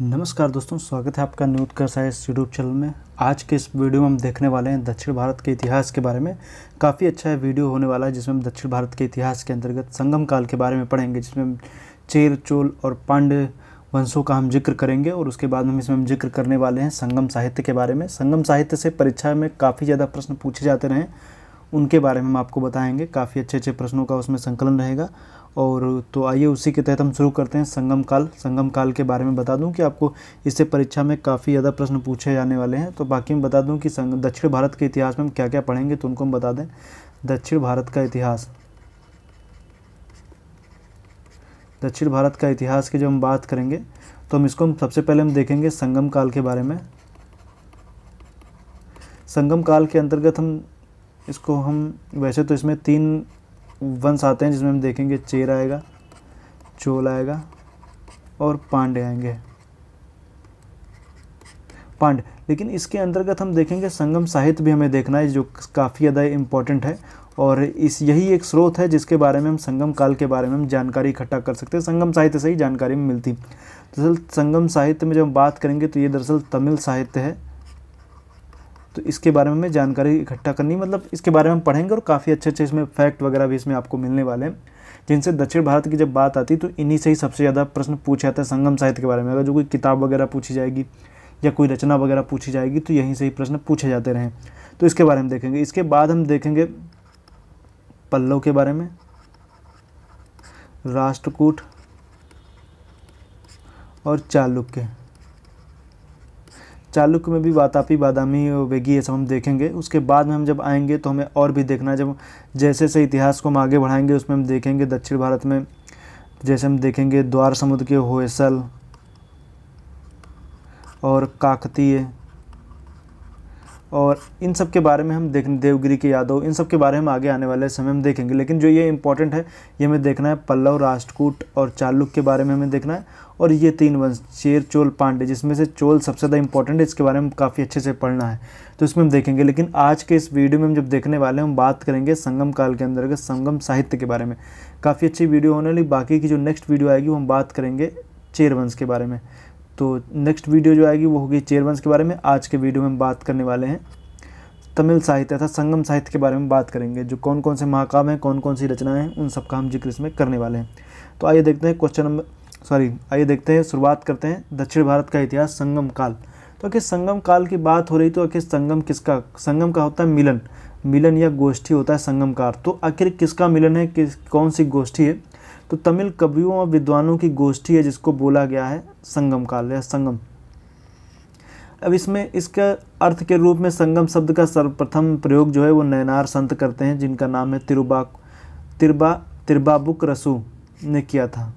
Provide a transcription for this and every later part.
नमस्कार दोस्तों स्वागत है आपका न्यूज कर साइज यूट्यूब चैनल में आज के इस वीडियो में हम देखने वाले हैं दक्षिण भारत के इतिहास के बारे में काफ़ी अच्छा है वीडियो होने वाला है जिसमें हम दक्षिण भारत के इतिहास के अंतर्गत संगम काल के बारे में पढ़ेंगे जिसमें हम चेर चोल और पांड्य वंशों का हम जिक्र करेंगे और उसके बाद हम इसमें हम जिक्र करने वाले हैं संगम साहित्य के बारे में संगम साहित्य से परीक्षा में काफ़ी ज़्यादा प्रश्न पूछे जाते रहे उनके बारे में हम आपको बताएंगे काफ़ी अच्छे अच्छे प्रश्नों का उसमें संकलन रहेगा और तो आइए उसी के तहत हम शुरू करते हैं संगम काल संगम काल के बारे में बता दूं कि आपको इससे परीक्षा में काफ़ी ज़्यादा प्रश्न पूछे जाने वाले हैं तो बाकी मैं बता दूं कि दक्षिण भारत के इतिहास में हम क्या क्या पढ़ेंगे तो उनको हम बता दें दक्षिण भारत का इतिहास दक्षिण भारत का इतिहास की जब हम बात करेंगे तो हम इसको हम सबसे पहले हम देखेंगे संगम काल के बारे में संगम काल के अंतर्गत हम इसको हम वैसे तो इसमें तीन वंश आते हैं जिसमें हम देखेंगे चेर आएगा चोल आएगा और पांडे आएंगे पांड लेकिन इसके अंतर्गत हम देखेंगे संगम साहित्य भी हमें देखना है जो काफ़ी ज़्यादा इम्पॉर्टेंट है और इस यही एक स्रोत है जिसके बारे में हम संगम काल के बारे में हम जानकारी इकट्ठा कर सकते हैं संगम साहित्य से ही जानकारी मिलती दरअसल संगम साहित्य में जब हम बात करेंगे तो ये दरअसल तमिल साहित्य है तो इसके बारे में जानकारी इकट्ठा करनी मतलब इसके बारे में हम पढ़ेंगे और काफ़ी अच्छे अच्छे इसमें फैक्ट वगैरह भी इसमें आपको मिलने वाले हैं जिनसे दक्षिण भारत की जब बात आती तो इन्हीं से ही सबसे ज़्यादा प्रश्न पूछा जाता है संगम साहित्य के बारे में अगर जो कोई किताब वगैरह पूछी जाएगी या कोई रचना वगैरह पूछी जाएगी तो यहीं से ही प्रश्न पूछे जाते रहें तो इसके बारे में देखेंगे इसके बाद हम देखेंगे पल्लव के बारे में राष्ट्रकूट और चालुक्य चालुक्य में भी वातापी बादामी वेगी ये सब हम देखेंगे उसके बाद में हम जब आएंगे तो हमें और भी देखना है जब जैसे जैसे इतिहास को हम आगे बढ़ाएंगे उसमें हम देखेंगे दक्षिण भारत में जैसे हम देखेंगे द्वार समुद्र के होयसल और काकतीय और इन सब के बारे में हम देख देवगिरी के यादव इन सब के बारे में आगे आने वाले समय हम देखेंगे लेकिन जो ये इम्पोर्टेंट है ये हमें देखना है पल्लव राष्ट्रकूट और चालुक के बारे में हमें देखना है और ये तीन वंश चेर चोल पांडे जिसमें से चोल सबसे ज़्यादा इंपॉर्टेंट है इसके बारे में काफ़ी अच्छे से पढ़ना है तो इसमें हम देखेंगे लेकिन आज के इस वीडियो में हम जब देखने वाले हैं हम बात करेंगे संगम काल के के संगम साहित्य के बारे में काफ़ी अच्छी वीडियो होने वाली बाकी की जो नेक्स्ट वीडियो आएगी वो हम बात करेंगे चेर वंश के बारे में तो नेक्स्ट वीडियो जो आएगी वो होगी चेर वंश के बारे में आज के वीडियो में हम बात करने वाले हैं तमिल साहित्य था संगम साहित्य के बारे में बात करेंगे जो कौन कौन से महाकाव्य हैं कौन कौन सी रचनाएं हैं उन सब का हम जिक्र इसमें करने वाले हैं तो आइए देखते हैं क्वेश्चन नंबर सॉरी आइए देखते हैं शुरुआत करते हैं दक्षिण भारत का इतिहास संगम काल तो आखिर संगम काल की बात हो रही तो आखिर संगम किसका संगम का होता है मिलन मिलन या गोष्ठी होता है संगमकार तो आखिर किसका मिलन है किस कौन सी गोष्ठी है तो तमिल कवियों और विद्वानों की गोष्ठी है जिसको बोला गया है संगम काल या संगम अब इसमें इसके अर्थ के रूप में संगम शब्द का सर्वप्रथम प्रयोग जो है वो नयनार संत करते हैं जिनका नाम है तिरुबा तिरबा तिरबाबुक रसू ने किया था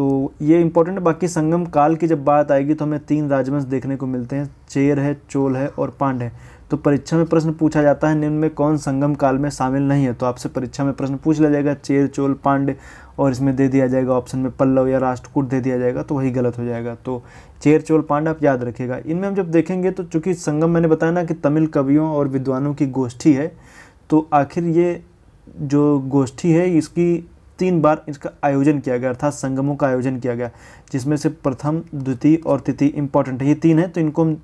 तो ये इंपॉर्टेंट बाकी संगम काल की जब बात आएगी तो हमें तीन राजवंश देखने को मिलते हैं चेर है चोल है और पांड है तो परीक्षा में प्रश्न पूछा जाता है निम्न में कौन संगम काल में शामिल नहीं है तो आपसे परीक्षा में प्रश्न पूछ लिया जाएगा चेर चोल पांड और इसमें दे दिया जाएगा ऑप्शन में पल्लव या राष्ट्रकूट दे दिया जाएगा तो वही गलत हो जाएगा तो चेर चोल पांड आप याद रखिएगा इनमें हम जब देखेंगे तो चूंकि संगम मैंने बताया ना कि तमिल कवियों और विद्वानों की गोष्ठी है तो आखिर ये जो गोष्ठी है इसकी तीन बार इसका आयोजन किया गया अर्थात संगमों का आयोजन किया गया जिसमें से प्रथम द्वितीय और तृतीय इंपॉर्टेंट है ये तीन है तो इनको हम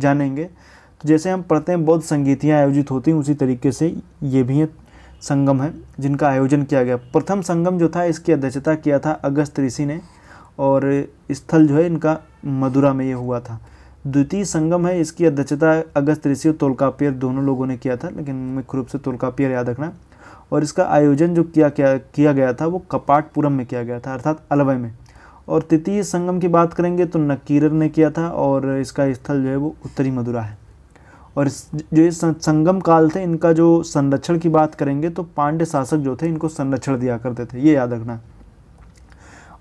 जानेंगे तो जैसे हम पढ़ते हैं बौद्ध संगीतियाँ आयोजित होती हैं उसी तरीके से ये भी हैं संगम है जिनका आयोजन किया गया प्रथम संगम जो था इसकी अध्यक्षता किया था अगस्त ऋषि ने और स्थल जो है इनका मदुरा में ये हुआ था द्वितीय संगम है इसकी अध्यक्षता अगस्त ऋषि और तोलकापियर दोनों लोगों ने किया था लेकिन मुख्य रूप से तोलकापियर याद रखना और इसका आयोजन जो किया किया किया गया था वो कपाटपुरम में किया गया था अर्थात अलवय में और तृतीय संगम की बात करेंगे तो नकीरर ने किया था और इसका स्थल जो है वो उत्तरी मदुरा है और इस जो ये संगम काल थे इनका जो संरक्षण की बात करेंगे तो पांड्य शासक जो थे इनको संरक्षण दिया करते थे ये याद रखना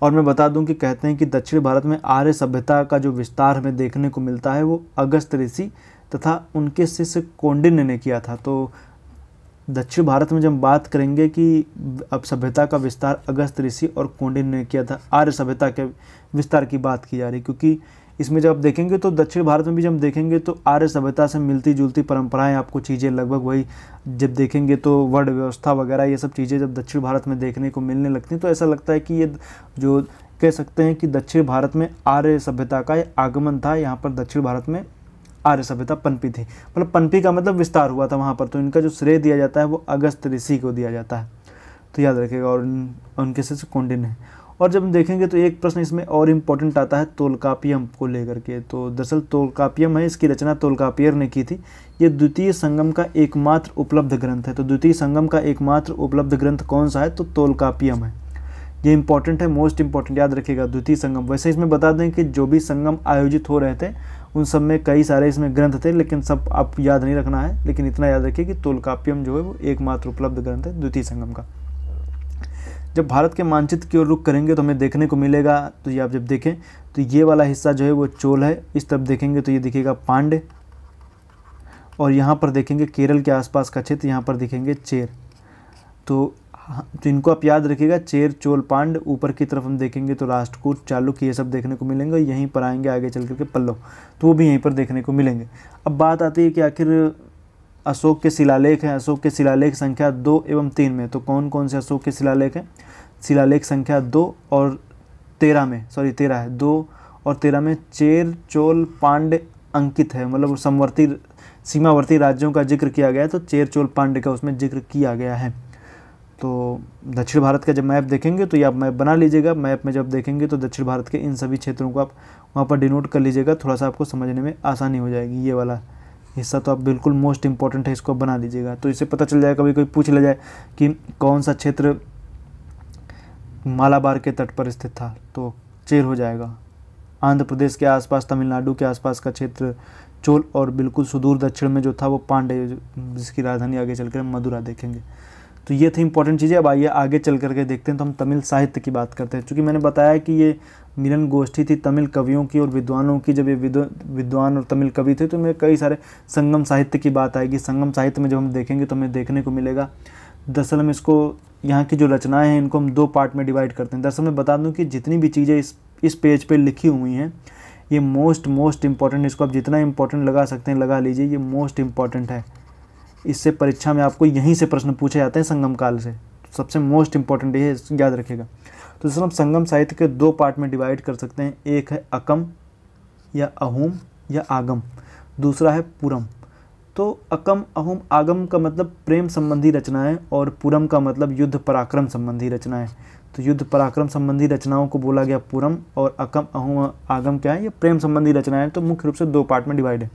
और मैं बता दूं कि कहते हैं कि दक्षिण भारत में आर्य सभ्यता का जो विस्तार हमें देखने को मिलता है वो अगस्त ऋषि तथा उनके शिष्य कोंडिन्य ने किया था तो दक्षिण भारत में जब बात करेंगे कि अब सभ्यता का विस्तार अगस्त ऋषि और कोंडिन ने किया था आर्य सभ्यता के विस्तार की बात की जा रही क्योंकि इसमें जब देखेंगे तो दक्षिण भारत में भी जब देखेंगे तो आर्य सभ्यता से मिलती जुलती परंपराएं आपको चीज़ें लगभग वही जब देखेंगे तो वर्ड व्यवस्था वगैरह ये सब चीज़ें जब दक्षिण भारत में देखने को मिलने लगती हैं तो ऐसा लगता है कि ये जो कह सकते हैं कि दक्षिण भारत में आर्य सभ्यता का आगमन था यहाँ पर दक्षिण भारत में आर्य सभ्यता पनपी थी मतलब पनपी का मतलब विस्तार हुआ था वहाँ पर तो इनका जो श्रेय दिया जाता है वो अगस्त ऋषि को दिया जाता है तो याद रखेगा और उनके से कौंडिन है और जब देखेंगे तो एक प्रश्न इसमें और इम्पोर्टेंट आता है तोलकापियम को लेकर के तो दरअसल तोलकापियम है इसकी रचना तोलकापियर ने की थी ये द्वितीय संगम का एकमात्र उपलब्ध ग्रंथ है तो द्वितीय संगम का एकमात्र उपलब्ध ग्रंथ कौन सा है तो तोलकापियम है ये इंपॉर्टेंट है मोस्ट इंपॉर्टेंट याद रखिएगा द्वितीय संगम वैसे इसमें बता दें कि जो भी संगम आयोजित हो रहे थे उन सब में कई सारे इसमें ग्रंथ थे लेकिन सब आप याद नहीं रखना है लेकिन इतना याद रखिए कि तोलकाप्यम जो है वो एकमात्र उपलब्ध ग्रंथ है द्वितीय संगम का जब भारत के मानचित्र की ओर रुख करेंगे तो हमें देखने को मिलेगा तो ये आप जब देखें तो ये वाला हिस्सा जो है वो चोल है इस तरफ देखेंगे तो ये दिखेगा पांडे और यहाँ पर देखेंगे केरल के आसपास का क्षेत्र यहाँ पर दिखेंगे चेर तो तो हाँ, इनको आप याद रखिएगा चेर चोल पांड ऊपर की तरफ हम देखेंगे तो राष्ट्रकूट चालुक ये सब देखने को मिलेंगे यहीं पर आएंगे आगे चल करके पल्लव तो वो भी यहीं पर देखने को मिलेंगे अब बात आती है कि आखिर अशोक के शिलालेख हैं अशोक के शिलालेख संख्या दो एवं तीन में तो कौन कौन से अशोक के शिलालेख हैं शिलालेख संख्या दो और तेरह में सॉरी तेरह है दो और तेरह में चेर चोल पांड अंकित है मतलब समवर्ती सीमावर्ती राज्यों का जिक्र किया गया है तो चेर चोल पांड का उसमें जिक्र किया गया है तो दक्षिण भारत का जब मैप देखेंगे तो ये आप मैप बना लीजिएगा मैप में जब देखेंगे तो दक्षिण भारत के इन सभी क्षेत्रों को आप वहाँ पर डिनोट कर लीजिएगा थोड़ा सा आपको समझने में आसानी हो जाएगी ये वाला हिस्सा तो आप बिल्कुल मोस्ट इंपॉर्टेंट है इसको बना लीजिएगा तो इससे पता चल जाएगा कभी कोई पूछ लिया जाए कि कौन सा क्षेत्र मालाबार के तट पर स्थित था तो चेर हो जाएगा आंध्र प्रदेश के आसपास तमिलनाडु के आसपास का क्षेत्र चोल और बिल्कुल सुदूर दक्षिण में जो था वो पांडे जिसकी राजधानी आगे चलकर मदुरा देखेंगे तो ये थी इंपॉर्टेंट चीज़ें अब आइए आगे चल करके देखते हैं तो हम तमिल साहित्य की बात करते हैं चूँकि मैंने बताया कि ये मिलन गोष्ठी थी तमिल कवियों की और विद्वानों की जब ये विद्वान और तमिल कवि थे तो मेरे कई सारे संगम साहित्य की बात आएगी संगम साहित्य में जब हम देखेंगे तो हमें देखने को मिलेगा दरअसल हम इसको यहाँ की जो रचनाएं हैं इनको हम दो पार्ट में डिवाइड करते हैं दरअसल मैं बता दूँ कि जितनी भी चीज़ें इस इस पेज पे लिखी हुई हैं ये मोस्ट मोस्ट इम्पॉर्टेंट इसको आप जितना इम्पोर्टेंट लगा सकते हैं लगा लीजिए ये मोस्ट इम्पॉर्टेंट है इससे परीक्षा में आपको यहीं से प्रश्न पूछे जाते हैं संगम काल से सबसे मोस्ट इंपॉर्टेंट ये याद रखेगा तो सर हम संगम साहित्य के दो पार्ट में डिवाइड कर सकते हैं एक है अकम या अहोम या आगम दूसरा है पुरम तो अकम अहोम आगम का मतलब प्रेम संबंधी रचनाएं और पुरम का मतलब युद्ध पराक्रम संबंधी रचनाएं तो युद्ध पराक्रम संबंधी रचनाओं को बोला गया पुरम और अकम अहोम आगम क्या है ये प्रेम संबंधी रचनाएं तो मुख्य रूप से दो पार्ट में डिवाइड है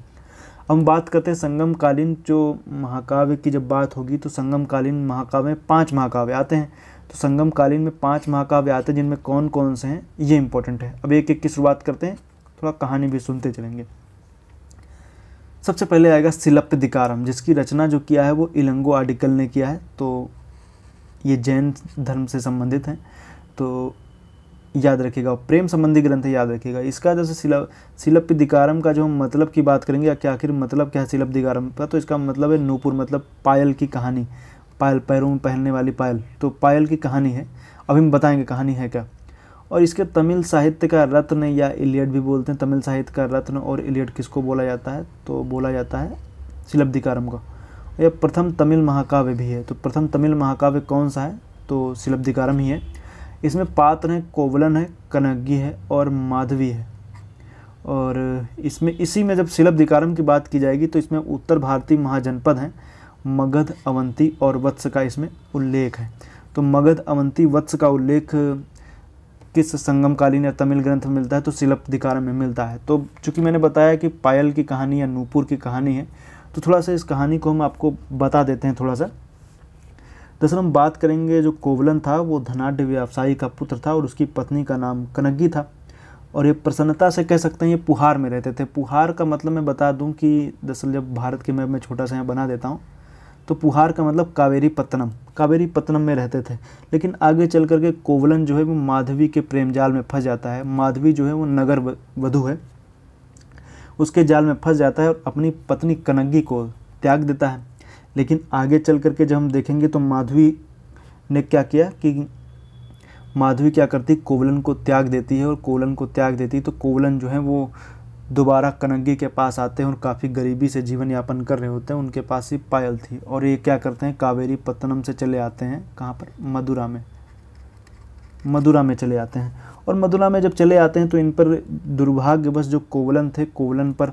हम बात करते हैं संगमकालीन जो महाकाव्य की जब बात होगी तो संगमकालीन महाकाव्य में पाँच महाकाव्य आते हैं तो संगमकालीन में पाँच महाकाव्य आते हैं जिनमें कौन कौन से हैं ये इंपॉर्टेंट है अब एक एक की शुरुआत करते हैं थोड़ा कहानी भी सुनते चलेंगे सबसे पहले आएगा सिलप्त दिकारम जिसकी रचना जो किया है वो इलंगो आर्टिकल ने किया है तो ये जैन धर्म से संबंधित हैं तो याद रखिएगा प्रेम संबंधी ग्रंथ याद रखिएगा इसका जैसे सिलब दिकारम का जो हम मतलब की बात करेंगे या क्या आखिर मतलब क्या है दिकारम का तो इसका मतलब है नूपुर मतलब पायल की कहानी पायल पैरों में पहनने वाली पायल तो पायल की कहानी है अब हम बताएंगे कहानी है क्या और इसके तमिल साहित्य का रत्न या इलियड भी बोलते हैं तमिल साहित्य का रत्न और इलियड किसको बोला जाता है तो बोला जाता है सिलब्धिकारम का यह प्रथम तमिल महाकाव्य भी है तो प्रथम तमिल महाकाव्य कौन सा है तो सिलब्धिकारम ही है इसमें पात्र हैं कोवलन है कनग्गी है और माधवी है और इसमें इसी में जब सिलब दिकारम की बात की जाएगी तो इसमें उत्तर भारतीय महाजनपद हैं मगध अवंती और वत्स का इसमें उल्लेख है तो मगध अवंती वत्स का उल्लेख किस संगमकालीन या तमिल ग्रंथ में मिलता है तो सिलप दिकारम में मिलता है तो चूँकि मैंने बताया कि पायल की कहानी या नूपुर की कहानी है तो थोड़ा सा इस कहानी को हम आपको बता देते हैं थोड़ा सा दरअसल हम बात करेंगे जो कोवलन था वो धनाढ़ व्यवसायी का पुत्र था और उसकी पत्नी का नाम कनग्गी था और ये प्रसन्नता से कह सकते हैं ये पुहार में रहते थे पुहार का मतलब मैं बता दूं कि दरअसल जब भारत के मैप में छोटा सा यहाँ बना देता हूँ तो पुहार का मतलब कावेरी पत्तनम कावेरी पत्तनम में रहते थे लेकिन आगे चल करके कोवलन जो है वो माधवी के प्रेम जाल में फंस जाता है माधवी जो है वो नगर वधु है उसके जाल में फंस जाता है और अपनी पत्नी कनग्गी को त्याग देता है लेकिन आगे चल करके जब हम देखेंगे तो माधवी ने क्या किया कि माधवी क्या करती कोवलन को त्याग देती है और कोवलन को त्याग देती है तो कोवलन जो है वो दोबारा कनंगी के पास आते हैं और काफ़ी गरीबी से जीवन यापन कर रहे होते हैं उनके पास ही पायल थी और ये क्या करते हैं कावेरी पत्तनम से चले आते हैं कहाँ पर मदुरा में मदुरा में चले आते हैं और मदुरा में जब चले आते हैं तो इन पर दुर्भाग्यवश जो कोवलन थे कोवलन पर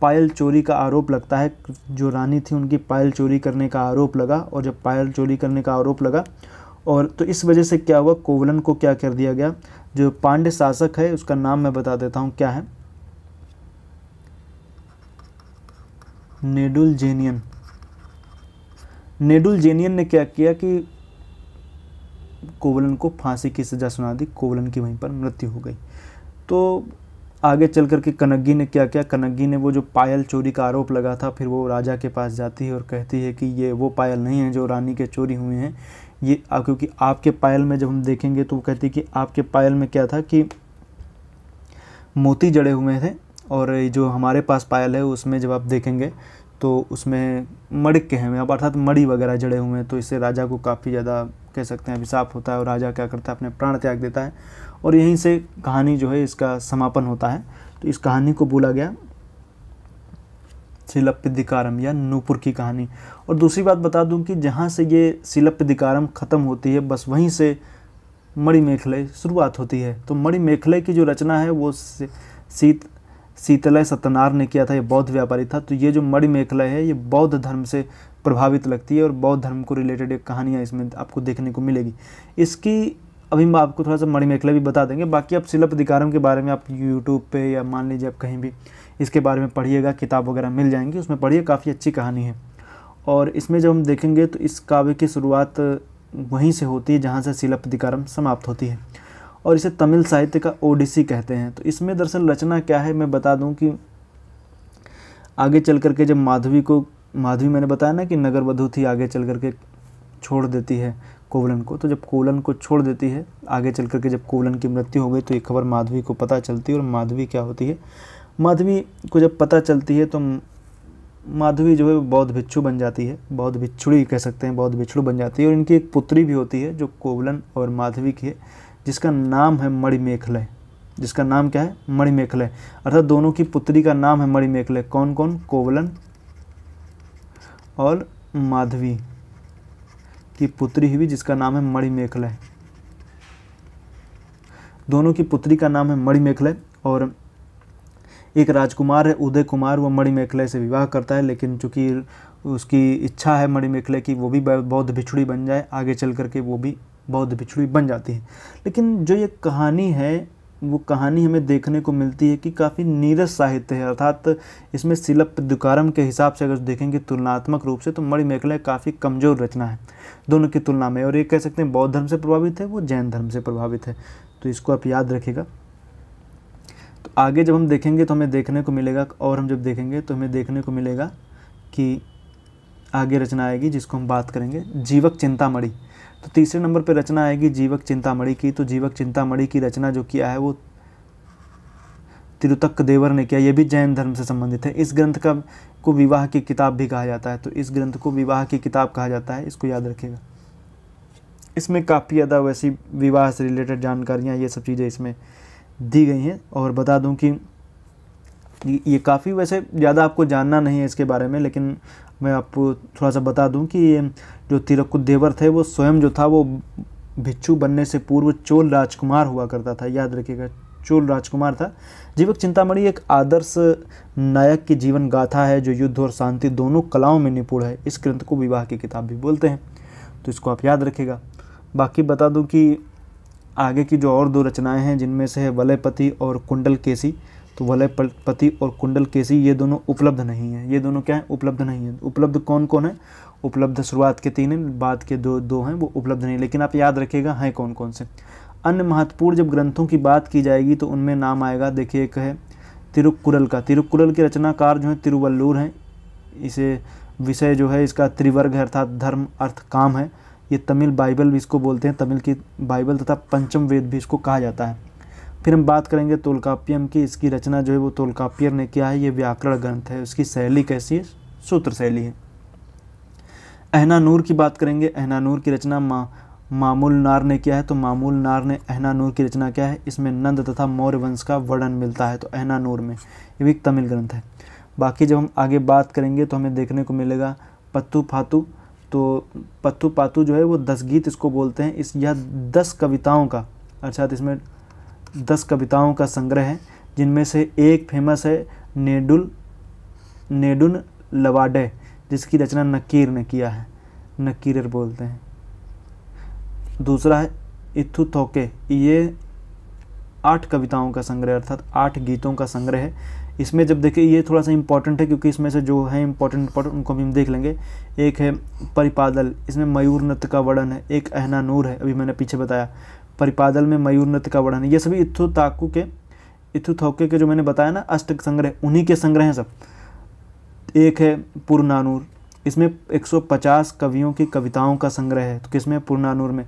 पायल चोरी का आरोप लगता है जो रानी थी उनकी पायल चोरी करने का आरोप लगा और जब पायल चोरी करने का आरोप लगा और तो इस वजह से क्या हुआ कोवलन को क्या कर दिया गया जो पांड्य शासक है उसका नाम मैं बता देता हूँ क्या है नेडुल जेनियन नेडुल जेनियन ने क्या किया कि कोवलन को फांसी की सज़ा सुना दी कोवलन की वहीं पर मृत्यु हो गई तो आगे चल करके कनग्गी ने क्या किया कनग्गी ने वो जो पायल चोरी का आरोप लगा था फिर वो राजा के पास जाती है और कहती है कि ये वो पायल नहीं है जो रानी के चोरी हुए हैं ये क्योंकि आपके पायल में जब हम देखेंगे तो वो कहती है कि आपके पायल में क्या था कि मोती जड़े हुए थे और जो हमारे पास पायल है उसमें जब आप देखेंगे तो उसमें मड़क के हैं अर्थात मड़ी वगैरह जड़े हुए हैं तो इससे राजा को काफ़ी ज़्यादा कह सकते हैं अभिशाप होता है और राजा क्या करता है अपने प्राण त्याग देता है और यहीं से कहानी जो है इसका समापन होता है तो इस कहानी को बोला गया शिलप्यधिकारम या नूपुर की कहानी और दूसरी बात बता दूं कि जहाँ से ये शिलप्यधिकारम ख़त्म होती है बस वहीं से मणि मेखले शुरुआत होती है तो मणि मेखलय की जो रचना है वो सीत शीतलय सत्यनार ने किया था ये बौद्ध व्यापारी था तो ये जो मणि मेखलय है ये बौद्ध धर्म से प्रभावित लगती है और बौद्ध धर्म को रिलेटेड एक कहानियाँ इसमें आपको देखने को मिलेगी इसकी अभी मैं आपको थोड़ा सा मणि मेखला भी बता देंगे बाकी आप अधिकारम के बारे में आप यूट्यूब पे या मान लीजिए आप कहीं भी इसके बारे में पढ़िएगा किताब वगैरह मिल जाएंगी उसमें पढ़िए काफ़ी अच्छी कहानी है और इसमें जब हम देखेंगे तो इस काव्य की शुरुआत वहीं से होती है जहाँ से अधिकारम समाप्त होती है और इसे तमिल साहित्य का ओडिसी कहते हैं तो इसमें दरअसल रचना क्या है मैं बता दूँ कि आगे चल करके जब माधवी को माधवी मैंने बताया ना कि नगर वधु थी आगे चल करके छोड़ देती है कोवलन को तो जब कोवलन को छोड़ देती है आगे चल करके जब कोवलन की मृत्यु हो गई तो ये खबर माधवी को पता चलती है और माधवी क्या होती है माधवी को जब पता चलती है तो माधवी जो है बौद्ध भिक्षु बन जाती है बौद्ध भिक्षुड़ी कह सकते हैं बौद्ध भिक्षुड़ बन जाती है और इनकी एक पुत्री भी होती है जो कोवलन और माधवी की है जिसका नाम है मणिमेखलय जिसका नाम क्या है मणिमेखलय अर्थात दोनों की पुत्री का नाम है मणिमेखलय कौन कौन कोवलन और माधवी की पुत्री हुई जिसका नाम है मणिमेखलय दोनों की पुत्री का नाम है मणिमेखलय और एक राजकुमार है उदय कुमार वह मणिमेखलय से विवाह करता है लेकिन चूंकि उसकी इच्छा है मणिमेखलय की वो भी बौद्ध भिछुड़ी बन जाए आगे चल करके वो भी बौद्ध भिछुड़ी बन जाती है लेकिन जो ये कहानी है वो कहानी हमें देखने को मिलती है कि काफ़ी नीरस साहित्य है अर्थात इसमें सिलप दुकारम के हिसाब से अगर देखेंगे तुलनात्मक रूप से तो मणिमेखला काफ़ी कमज़ोर रचना है दोनों की तुलना में और ये कह सकते हैं बौद्ध धर्म से प्रभावित है वो जैन धर्म से प्रभावित है तो इसको आप याद रखेगा तो आगे जब हम देखेंगे तो हमें देखने को मिलेगा और हम जब देखेंगे तो हमें देखने को मिलेगा कि आगे रचना आएगी जिसको हम बात करेंगे जीवक चिंतामणि तो तीसरे नंबर पर रचना आएगी जीवक चिंतामणि की तो जीवक चिंतामणि की रचना जो किया है वो तिरुतक देवर ने किया ये भी जैन धर्म से संबंधित है इस ग्रंथ का को विवाह की किताब भी कहा जाता है तो इस ग्रंथ को विवाह की किताब कहा जाता है इसको याद रखिएगा इसमें काफ़ी ज़्यादा वैसी विवाह से रिलेटेड जानकारियाँ ये सब चीज़ें इसमें दी गई हैं और बता दूँ कि ये काफ़ी वैसे ज़्यादा आपको जानना नहीं है इसके बारे में लेकिन मैं आपको थोड़ा सा बता दूं कि ये जो देवर थे वो स्वयं जो था वो भिक्षु बनने से पूर्व चोल राजकुमार हुआ करता था याद रखिएगा चोल राजकुमार था जीवक चिंतामणि एक आदर्श नायक की जीवन गाथा है जो युद्ध और शांति दोनों कलाओं में निपुण है इस ग्रंथ को विवाह की किताब भी बोलते हैं तो इसको आप याद रखेगा बाकी बता दूं कि आगे की जो और दो रचनाएं हैं जिनमें से है वलयपति और कुंडल केसी तो वलय पति और कुंडल केसी ये दोनों उपलब्ध नहीं है ये दोनों क्या है उपलब्ध नहीं है उपलब्ध कौन कौन है उपलब्ध शुरुआत के तीन हैं बाद के दो दो हैं वो उपलब्ध नहीं लेकिन आप याद रखिएगा हैं कौन कौन से अन्य महत्वपूर्ण जब ग्रंथों की बात की जाएगी तो उनमें नाम आएगा देखिए एक है तिरुक्कुरल का तिरुक्कुरल के रचनाकार जो है तिरुवल्लूर हैं इसे विषय जो है इसका त्रिवर्ग है अर्थात धर्म अर्थ काम है ये तमिल बाइबल भी इसको बोलते हैं तमिल की बाइबल तथा पंचम वेद भी इसको कहा जाता है फिर हम बात करेंगे तोलकाप्यम की इसकी रचना जो है वो तोलकाप्यर ने किया है ये व्याकरण ग्रंथ है उसकी शैली कैसी है सूत्र शैली है अहनानूर की बात करेंगे अहनानूर की रचना मा, मामूल नार ने किया है तो मामूल नार ने अहनानूर की रचना क्या है इसमें नंद तथा मौर्य वंश का वर्णन मिलता है तो अहनानूर में ये भी एक तमिल ग्रंथ है बाकी जब हम आगे बात करेंगे तो हमें देखने को मिलेगा पत्तू फातू तो पत्तू पातू जो है वो दस गीत इसको बोलते हैं इस यह दस कविताओं का अर्थात इसमें दस कविताओं का संग्रह है जिनमें से एक फेमस है नेडुल नेडुन लवाडे जिसकी रचना नकीर ने किया है नकीरर बोलते हैं दूसरा है इथु थोके ये आठ कविताओं का संग्रह अर्थात आठ गीतों का संग्रह है इसमें जब देखिए ये थोड़ा सा इंपॉर्टेंट है क्योंकि इसमें से जो है इंपॉर्टेंट इंपॉर्टेंट उनको भी हम देख लेंगे एक है परिपादल इसमें मयूर नृत्य का वर्णन है एक अहना नूर है अभी मैंने पीछे बताया परिपादल में मयूर नृत्य का वर्णन ये सभी इथु ताकू के इथु थौके के जो मैंने बताया ना अष्ट संग्रह उन्हीं के संग्रह हैं सब एक है पुरनानूर इसमें 150 कवियों की कविताओं का संग्रह है तो किसमें पुरनानूर में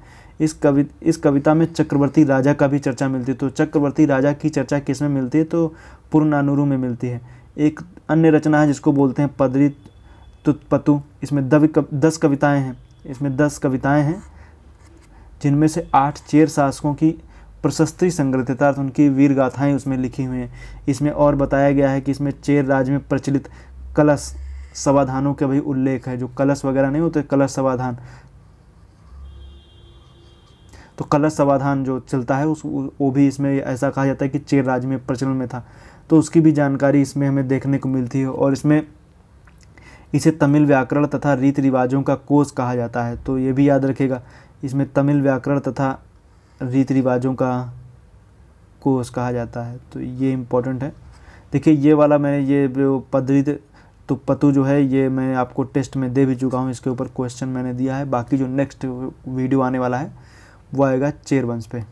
इस कवि इस कविता में चक्रवर्ती राजा का भी चर्चा मिलती है तो चक्रवर्ती राजा की चर्चा किस में मिलती है तो पुरनानूरू में मिलती है एक अन्य रचना है जिसको बोलते हैं पदरी तुतपतु इसमें दव कव, दस कविताएँ हैं इसमें दस कविताएँ हैं जिनमें से आठ चेर शासकों की प्रशस्ति संग्रहित अर्थात तो उनकी वीर गाथाएं उसमें लिखी हुई हैं इसमें और बताया गया है कि इसमें चेर राज्य में प्रचलित कलश समाधानों का भी उल्लेख है जो कलश वगैरह नहीं होते कलश समाधान तो कलश समाधान जो चलता है उस वो भी इसमें ऐसा कहा जाता है कि चेर राज्य में प्रचलन में था तो उसकी भी जानकारी इसमें हमें देखने को मिलती है और इसमें इसे तमिल व्याकरण तथा रीति रिवाजों का कोष कहा जाता है तो ये भी याद रखेगा इसमें तमिल व्याकरण तथा रीति रिवाजों का कोर्स कहा जाता है तो ये इम्पोर्टेंट है देखिए ये वाला मैंने ये जो पदरित तो पतु जो है ये मैं आपको टेस्ट में दे भी चुका हूँ इसके ऊपर क्वेश्चन मैंने दिया है बाकी जो नेक्स्ट वीडियो आने वाला है वो आएगा चेयर वंश पे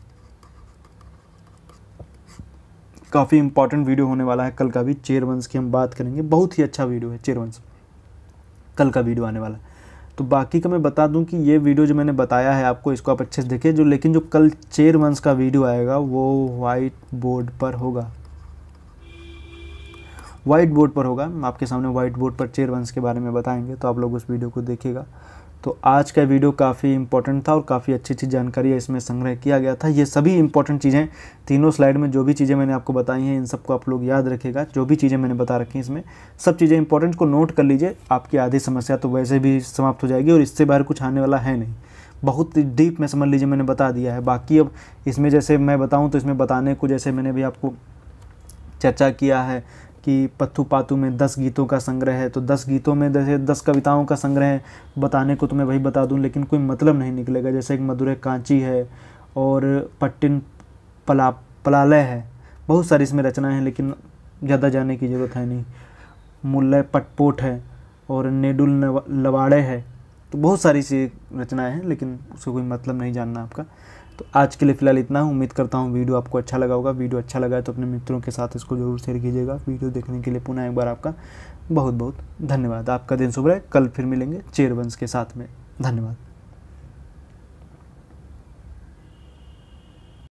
काफ़ी इंपॉर्टेंट वीडियो होने वाला है कल का भी चेयर वंश की हम बात करेंगे बहुत ही अच्छा वीडियो है चेयर वंश कल का वीडियो आने वाला है तो बाकी का मैं बता दूं कि ये वीडियो जो मैंने बताया है आपको इसको आप अच्छे से देखें जो लेकिन जो कल चेयर वंस का वीडियो आएगा वो वाइट बोर्ड पर होगा वाइट बोर्ड पर होगा आपके सामने वाइट बोर्ड पर चेयर वंस के बारे में बताएंगे तो आप लोग उस वीडियो को देखेगा तो आज का वीडियो काफ़ी इंपॉर्टेंट था और काफ़ी अच्छी अच्छी जानकारी इसमें संग्रह किया गया था ये सभी इंपॉर्टेंट चीज़ें तीनों स्लाइड में जो भी चीज़ें मैंने आपको बताई हैं इन सबको आप लोग याद रखेगा जो भी चीज़ें मैंने बता रखी हैं इसमें सब चीज़ें इंपॉर्टेंट को नोट कर लीजिए आपकी आधी समस्या तो वैसे भी समाप्त हो जाएगी और इससे बाहर कुछ आने वाला है नहीं बहुत डीप में समझ लीजिए मैंने बता दिया है बाकी अब इसमें जैसे मैं बताऊँ तो इसमें बताने को जैसे मैंने भी आपको चर्चा किया है कि पत्थू पातु में दस गीतों का संग्रह है तो दस गीतों में जैसे दस कविताओं का संग्रह बताने को तो मैं वही बता दूँ लेकिन कोई मतलब नहीं निकलेगा जैसे एक मधुर कांची है और पट्टिन पला पलालय है बहुत सारी इसमें रचनाएं हैं लेकिन ज़्यादा जाने की ज़रूरत है नहीं मुल्लय पटपोट है और नेडुल लवाड़े है तो बहुत सारी सी रचनाएं हैं लेकिन उसका कोई मतलब नहीं जानना आपका तो आज के लिए फ़िलहाल इतना उम्मीद करता हूँ वीडियो आपको अच्छा लगा होगा वीडियो अच्छा लगा है तो अपने मित्रों के साथ इसको ज़रूर शेयर कीजिएगा वीडियो देखने के लिए पुनः एक बार आपका बहुत बहुत धन्यवाद आपका दिन शुभ रहे कल फिर मिलेंगे चेयरबंस के साथ में धन्यवाद